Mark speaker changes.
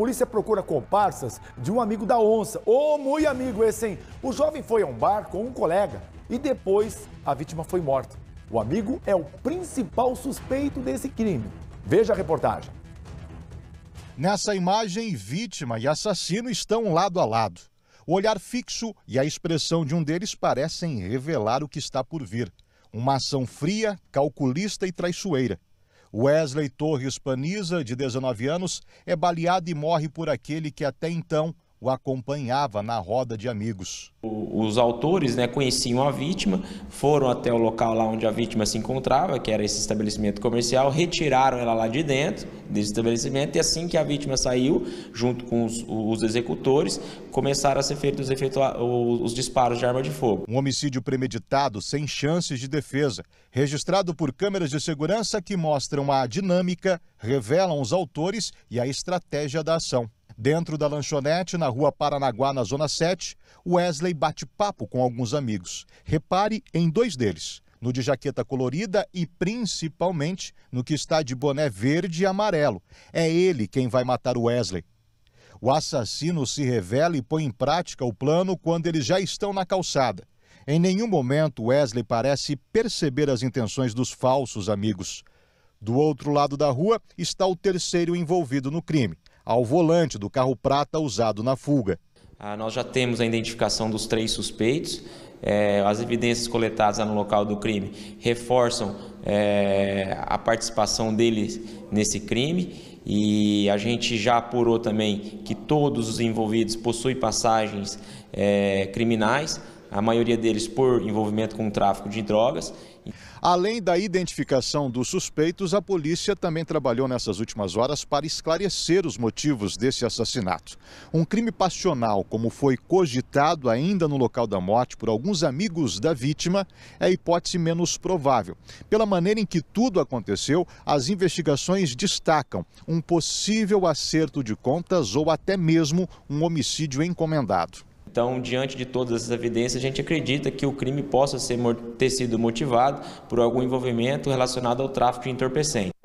Speaker 1: polícia procura comparsas de um amigo da onça. Ô, oh, muito amigo esse, hein? O jovem foi a um bar com um colega e depois a vítima foi morta. O amigo é o principal suspeito desse crime. Veja a reportagem. Nessa imagem, vítima e assassino estão lado a lado. O olhar fixo e a expressão de um deles parecem revelar o que está por vir. Uma ação fria, calculista e traiçoeira. Wesley Torres Paniza, de 19 anos, é baleado e morre por aquele que até então o acompanhava na roda de amigos.
Speaker 2: Os autores né, conheciam a vítima, foram até o local lá onde a vítima se encontrava, que era esse estabelecimento comercial, retiraram ela lá de dentro desse estabelecimento e assim que a vítima saiu, junto com os, os executores, começaram a ser feitos os, os
Speaker 1: disparos de arma de fogo. Um homicídio premeditado sem chances de defesa, registrado por câmeras de segurança que mostram a dinâmica, revelam os autores e a estratégia da ação. Dentro da lanchonete, na rua Paranaguá, na Zona 7, Wesley bate papo com alguns amigos. Repare em dois deles, no de jaqueta colorida e principalmente no que está de boné verde e amarelo. É ele quem vai matar o Wesley. O assassino se revela e põe em prática o plano quando eles já estão na calçada. Em nenhum momento Wesley parece perceber as intenções dos falsos amigos. Do outro lado da rua está o terceiro envolvido no crime ao volante do carro prata usado na fuga.
Speaker 2: Ah, nós já temos a identificação dos três suspeitos. É, as evidências coletadas no local do crime reforçam é, a participação deles nesse crime e a gente já apurou também que todos os envolvidos possuem passagens é, criminais a maioria deles por envolvimento com o tráfico de drogas. Além da identificação
Speaker 1: dos suspeitos, a polícia também trabalhou nessas últimas horas para esclarecer os motivos desse assassinato. Um crime passional, como foi cogitado ainda no local da morte por alguns amigos da vítima, é a hipótese menos provável. Pela maneira em que tudo aconteceu, as investigações destacam um possível acerto de contas ou até mesmo um homicídio encomendado.
Speaker 2: Então, diante de todas essas evidências, a gente acredita que o crime possa ser, ter sido motivado por algum envolvimento relacionado ao tráfico de entorpecentes.